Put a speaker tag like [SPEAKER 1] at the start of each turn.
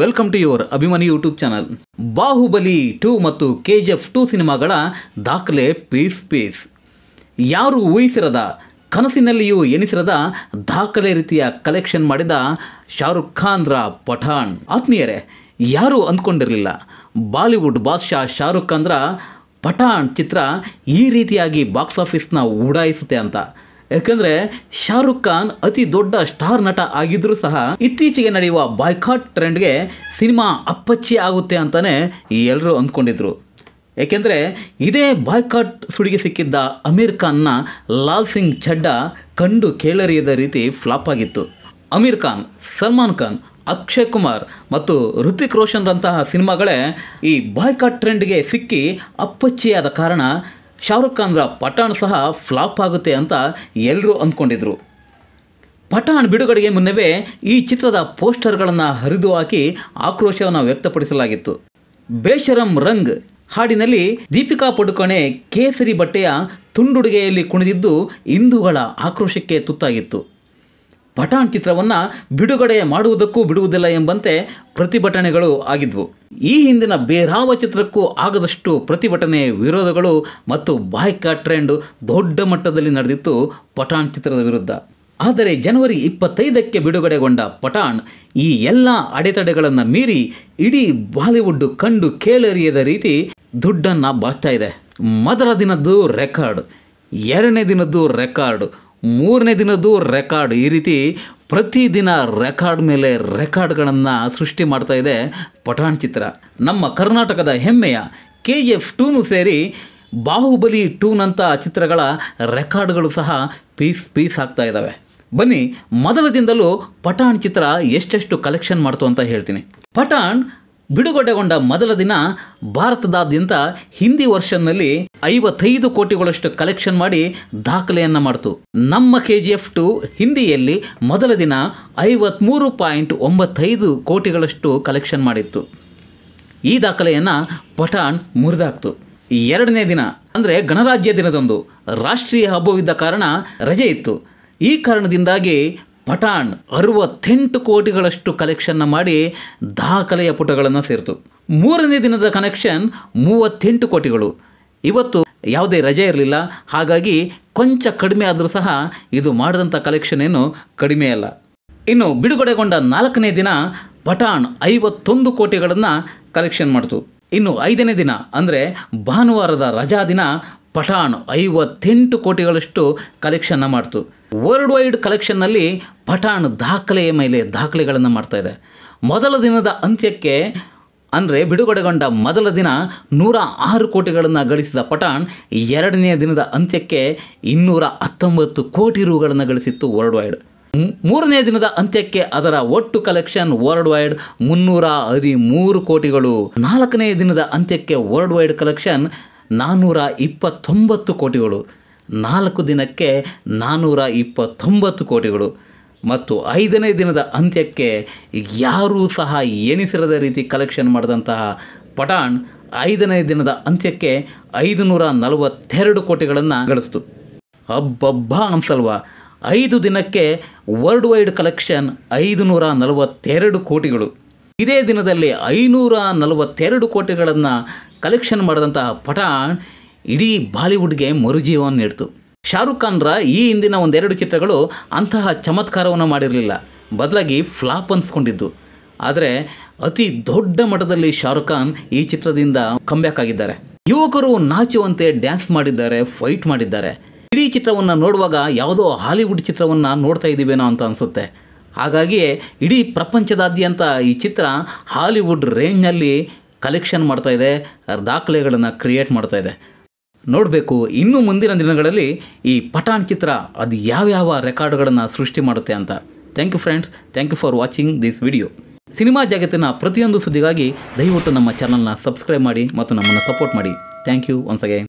[SPEAKER 1] welcome to your ಅಭಿಮಾನಿ YouTube channel Baahubali two ಮತ್ತು K G F two ಸಿನಿಮಾಗಳ ದಾಖಲೆ ಪೀಸ್ ಪೀಸ್ ಯಾರು ಊಹಿಸಿರದ ಕನಸಿನಲ್ಲಿಯೂ ಎನಿಸಿರದ ದಾಖಲೆ ರೀತಿಯ ಕಲೆಕ್ಷನ್ ಮಾಡಿದ ಶಾರುಖ್ ಖಾನ್ರ ಪಠಾಣ್ ಆತ್ಮೀಯರೇ ಯಾರೂ ಅಂದ್ಕೊಂಡಿರಲಿಲ್ಲ ಬಾಲಿವುಡ್ ಬಾದ್ಶಾ ಶಾರುಖ್ ಖಾನ್ರ ಪಠಾಣ್ ಚಿತ್ರ ಈ ರೀತಿಯಾಗಿ ಬಾಕ್ಸ್ ಆಫೀಸ್ನ ಉಡಾಯಿಸುತ್ತೆ ಅಂತ ಯಾಕಂದ್ರೆ ಶಾರುಖ್ ಖಾನ್ ಅತಿ ದೊಡ್ಡ ಸ್ಟಾರ್ ನಟ ಆಗಿದ್ರೂ ಸಹ ಇತ್ತೀಚೆಗೆ ನಡೆಯುವ ಬಾಯ್ಕಾಟ್ ಟ್ರೆಂಡ್ಗೆ ಸಿನಿಮಾ ಅಪ್ಪಚ್ಚಿ ಆಗುತ್ತೆ ಅಂತಾನೆ ಎಲ್ಲರೂ ಅಂದ್ಕೊಂಡಿದ್ರು ಏಕೆಂದರೆ ಇದೇ ಬಾಯ್ಕಾಟ್ ಸುಡಿಗೆ ಸಿಕ್ಕಿದ್ದ ಅಮೀರ್ ಖಾನ್ನ ಲಾಲ್ ಸಿಂಗ್ ಚಡ್ಡ ಕಂಡು ಕೇಳರಿಯದ ರೀತಿ ಫ್ಲಾಪ್ ಆಗಿತ್ತು ಅಮೀರ್ ಖಾನ್ ಸಲ್ಮಾನ್ ಖಾನ್ ಅಕ್ಷಯ್ ಕುಮಾರ್ ಮತ್ತು ಋತಿಕ್ ರೋಷನ್ರಂತಹ ಸಿನಿಮಾಗಳೇ ಈ ಬಾಯ್ಕಾಟ್ ಟ್ರೆಂಡ್ಗೆ ಸಿಕ್ಕಿ ಅಪ್ಪಚ್ಚಿಯಾದ ಕಾರಣ ಶಾರುಖ್ ಖಾನ್ರ ಪಠಾಣ್ ಸಹ ಫ್ಲಾಪ್ ಆಗುತ್ತೆ ಅಂತ ಎಲ್ಲರೂ ಅಂದ್ಕೊಂಡಿದ್ರು ಪಠಾಣ್ ಬಿಡುಗಡೆಗೆ ಮುನ್ನವೇ ಈ ಚಿತ್ರದ ಪೋಸ್ಟರ್ಗಳನ್ನು ಹರಿದು ಹಾಕಿ ಆಕ್ರೋಶವನ್ನು ವ್ಯಕ್ತಪಡಿಸಲಾಗಿತ್ತು ಬೇಷರಂ ರಂಗ್ ಹಾಡಿನಲ್ಲಿ ದೀಪಿಕಾ ಪಡುಕೋಣೆ ಕೇಸರಿ ಬಟ್ಟೆಯ ತುಂಡುಡುಗೆಯಲ್ಲಿ ಕುಣಿದಿದ್ದು ಹಿಂದೂಗಳ ಆಕ್ರೋಶಕ್ಕೆ ತುತ್ತಾಗಿತ್ತು ಪಠಾಣ್ ಚಿತ್ರವನ್ನು ಬಿಡುಗಡೆ ಮಾಡುವುದಕ್ಕೂ ಬಿಡುವುದಿಲ್ಲ ಎಂಬಂತೆ ಪ್ರತಿಭಟನೆಗಳು ಆಗಿದ್ವು ಈ ಹಿಂದಿನ ಬೇರಾವ ಚಿತ್ರಕ್ಕೂ ಆಗದಷ್ಟು ಪ್ರತಿಭಟನೆ ವಿರೋಧಗಳು ಮತ್ತು ಬಾಯ್ಕಾ ಟ್ರೆಂಡ್ ದೊಡ್ಡ ಮಟ್ಟದಲ್ಲಿ ನಡೆದಿತ್ತು ಪಠಾಣ್ ಚಿತ್ರದ ವಿರುದ್ಧ ಆದರೆ ಜನವರಿ ಇಪ್ಪತ್ತೈದಕ್ಕೆ ಬಿಡುಗಡೆಗೊಂಡ ಪಠಾಣ್ ಈ ಎಲ್ಲ ಅಡೆತಡೆಗಳನ್ನು ಮೀರಿ ಇಡೀ ಬಾಲಿವುಡ್ ಕಂಡು ಕೇಳರಿಯದ ರೀತಿ ದುಡ್ಡನ್ನು ಬಾಚ್ತಾ ಇದೆ ಮೊದಲ ದಿನದ್ದು ರೆಕಾರ್ಡ್ ಎರಡನೇ ದಿನದ್ದು ರೆಕಾರ್ಡ್ ಮೂರನೇ ದಿನದ್ದು ರೆಕಾರ್ಡ್ ಈ ರೀತಿ ಪ್ರತಿದಿನ ರೆಕಾರ್ಡ್ ಮೇಲೆ ರೆಕಾರ್ಡ್ಗಳನ್ನು ಸೃಷ್ಟಿ ಮಾಡ್ತಾ ಇದೆ ಪಠಾಣ್ ಚಿತ್ರ ನಮ್ಮ ಕರ್ನಾಟಕದ ಹೆಮ್ಮೆಯ ಕೆ ಎಫ್ ಟೂನು ಸೇರಿ ಬಾಹುಬಲಿ ಟೂನಂಥ ಚಿತ್ರಗಳ ರೆಕಾರ್ಡ್ಗಳು ಸಹ ಪೀಸ್ ಪೀಸ್ ಆಗ್ತಾ ಇದ್ದಾವೆ ಬನ್ನಿ ಮೊದಲ ಪಠಾಣ್ ಚಿತ್ರ ಎಷ್ಟೆಷ್ಟು ಕಲೆಕ್ಷನ್ ಮಾಡ್ತು ಅಂತ ಹೇಳ್ತೀನಿ ಪಠಾಣ್ ಬಿಡುಗಡೆಗೊಂಡ ಮೊದಲ ದಿನ ಭಾರತದಾದ್ಯಂತ ಹಿಂದಿ ವರ್ಷನ್ನಲ್ಲಿ ಐವತ್ತೈದು ಕೋಟಿಗಳಷ್ಟು ಕಲೆಕ್ಷನ್ ಮಾಡಿ ದಾಖಲೆಯನ್ನು ಮಾಡಿತು ನಮ್ಮ ಕೆ ಜಿ ಎಫ್ ಟು ಹಿಂದಿಯಲ್ಲಿ ಮೊದಲ ದಿನ ಐವತ್ತ್ಮೂರು ಪಾಯಿಂಟ್ ಒಂಬತ್ತೈದು ಕೋಟಿಗಳಷ್ಟು ಕಲೆಕ್ಷನ್ ಮಾಡಿತ್ತು ಈ ದಾಖಲೆಯನ್ನು ಪಠಾಣ್ ಮುರಿದಾಕ್ತು ಎರಡನೇ ದಿನ ಅಂದರೆ ಗಣರಾಜ್ಯ ದಿನದಂದು ರಾಷ್ಟ್ರೀಯ ಹಬ್ಬವಿದ್ದ ಕಾರಣ ರಜೆ ಇತ್ತು ಈ ಕಾರಣದಿಂದಾಗಿ ಪಠಾಣ್ ಅರುವತ್ತೆಂಟು ಕೋಟಿಗಳಷ್ಟು ಕಲೆಕ್ಷನ್ನ ಮಾಡಿ ದಾಖಲೆಯ ಪುಟಗಳನ್ನು ಸೇರಿತು ಮೂರನೇ ದಿನದ ಕನೆಕ್ಷನ್ ಮೂವತ್ತೆಂಟು ಕೋಟಿಗಳು ಇವತ್ತು ಯಾವುದೇ ರಜೆ ಇರಲಿಲ್ಲ ಹಾಗಾಗಿ ಕೊಂಚ ಕಡಿಮೆ ಆದರೂ ಸಹ ಇದು ಮಾಡಿದಂಥ ಕಲೆಕ್ಷನ್ ಏನು ಕಡಿಮೆ ಅಲ್ಲ ಇನ್ನು ಬಿಡುಗಡೆಗೊಂಡ ನಾಲ್ಕನೇ ದಿನ ಪಠಾಣ್ ಐವತ್ತೊಂದು ಕೋಟಿಗಳನ್ನು ಕಲೆಕ್ಷನ್ ಮಾಡಿತು ಇನ್ನು ಐದನೇ ದಿನ ಅಂದರೆ ಭಾನುವಾರದ ರಜಾ ದಿನ ಪಠಾಣ್ ಐವತ್ತೆಂಟು ಕೋಟಿಗಳಷ್ಟು ಕಲೆಕ್ಷನ್ನ ಮಾಡ್ತು ವರ್ಲ್ಡ್ ವೈಡ್ ಕಲೆಕ್ಷನ್ನಲ್ಲಿ ಪಠಾಣ್ ದಾಖಲೆಯ ಮೇಲೆ ದಾಖಲೆಗಳನ್ನು ಇದೆ ಮೊದಲ ದಿನದ ಅಂತ್ಯಕ್ಕೆ ಅಂದರೆ ಬಿಡುಗಡೆಗೊಂಡ ಮೊದಲ ದಿನ ನೂರ ಆರು ಕೋಟಿಗಳನ್ನು ಗಳಿಸಿದ ಪಠಾಣ್ ಎರಡನೇ ದಿನದ ಅಂತ್ಯಕ್ಕೆ ಇನ್ನೂರ ಹತ್ತೊಂಬತ್ತು ಕೋಟಿ ರೂಗಳನ್ನು ಗಳಿಸಿತ್ತು ವರ್ಲ್ಡ್ ವೈಡ್ ಮೂರನೇ ದಿನದ ಅಂತ್ಯಕ್ಕೆ ಅದರ ಒಟ್ಟು ಕಲೆಕ್ಷನ್ ವರ್ಲ್ಡ್ ವೈಡ್ ಮುನ್ನೂರ ಹದಿಮೂರು ಕೋಟಿಗಳು ನಾಲ್ಕನೇ ದಿನದ ಅಂತ್ಯಕ್ಕೆ ವರ್ಲ್ಡ್ ವೈಡ್ ಕಲೆಕ್ಷನ್ ನಾನ್ನೂರ ಇಪ್ಪತ್ತೊಂಬತ್ತು ಕೋಟಿಗಳು ನಾಲ್ಕು ದಿನಕ್ಕೆ ನಾನ್ನೂರ ಇಪ್ಪತ್ತೊಂಬತ್ತು ಕೋಟಿಗಳು ಮತ್ತು ಐದನೇ ದಿನದ ಅಂತ್ಯಕ್ಕೆ ಯಾರೂ ಸಹ ಎಣಿಸಿರದ ರೀತಿ ಕಲೆಕ್ಷನ್ ಮಾಡಿದಂತಹ ಪಠಾಣ್ ಐದನೇ ದಿನದ ಅಂತ್ಯಕ್ಕೆ ಐದುನೂರ ನಲವತ್ತೆರಡು ಕೋಟಿಗಳನ್ನು ಗಳಿಸ್ತು ಹಬ್ಬಬ್ಬ ಅನ್ಸಲ್ವ ಐದು ದಿನಕ್ಕೆ ವರ್ಲ್ಡ್ ವೈಡ್ ಕಲೆಕ್ಷನ್ ಐದುನೂರ ನಲವತ್ತೆರಡು ಕೋಟಿಗಳು ಇದೇ ದಿನದಲ್ಲಿ ಐನೂರ ನಲವತ್ತೆರಡು ಕೋಟಿಗಳನ್ನು ಕಲೆಕ್ಷನ್ ಮಾಡಿದಂಥ ಪಠಾಣ್ ಇಡೀ ಬಾಲಿವುಡ್ಗೆ ಮರುಜೀವವನ್ನು ನೀಡ್ತು ಶಾರುಖ್ ಖಾನ್ರ ಈ ಹಿಂದಿನ ಒಂದೆರಡು ಚಿತ್ರಗಳು ಅಂತಹ ಚಮತ್ಕಾರವನ್ನು ಮಾಡಿರಲಿಲ್ಲ ಬದಲಾಗಿ ಫ್ಲಾಪ್ ಅನ್ಸ್ಕೊಂಡಿದ್ದು ಆದರೆ ಅತಿ ದೊಡ್ಡ ಮಟ್ಟದಲ್ಲಿ ಶಾರುಖ್ ಖಾನ್ ಈ ಚಿತ್ರದಿಂದ ಕಂಬ್ಯಾಕ್ ಆಗಿದ್ದಾರೆ ಯುವಕರು ನಾಚುವಂತೆ ಡ್ಯಾನ್ಸ್ ಮಾಡಿದ್ದಾರೆ ಫೈಟ್ ಮಾಡಿದ್ದಾರೆ ಇಡೀ ಚಿತ್ರವನ್ನು ನೋಡುವಾಗ ಯಾವುದೋ ಹಾಲಿವುಡ್ ಚಿತ್ರವನ್ನು ನೋಡ್ತಾ ಇದ್ದೀವೇನೋ ಅಂತ ಅನಿಸುತ್ತೆ ಹಾಗಾಗಿಯೇ ಇಡೀ ಪ್ರಪಂಚದಾದ್ಯಂತ ಈ ಚಿತ್ರ ಹಾಲಿವುಡ್ ರೇಂಜ್ನಲ್ಲಿ ಕಲೆಕ್ಷನ್ ಇದೆ ದಾಖಲೆಗಳನ್ನು ಕ್ರಿಯೇಟ್ ಮಾಡ್ತಾ ಇದೆ ನೋಡಬೇಕು ಇನ್ನೂ ಮುಂದಿನ ದಿನಗಳಲ್ಲಿ ಈ ಪಠಾಣ್ ಚಿತ್ರ ಅದು ಯಾವ್ಯಾವ ರೆಕಾರ್ಡ್ಗಳನ್ನು ಸೃಷ್ಟಿ ಮಾಡುತ್ತೆ ಅಂತ thank you friends thank you for watching this video ಸಿನಿಮಾ ಜಗತ್ತಿನ ಪ್ರತಿಯೊಂದು ಸುದ್ದಿಗಾಗಿ ದಯವಿಟ್ಟು ನಮ್ಮ ಚಾನಲ್ನ ಸಬ್ಸ್ಕ್ರೈಬ್ ಮಾಡಿ ಮತ್ತು ನಮ್ಮನ್ನು ಸಪೋರ್ಟ್ ಮಾಡಿ ಥ್ಯಾಂಕ್ ಯು ಒನ್ಸ್ ಅಗೈನ್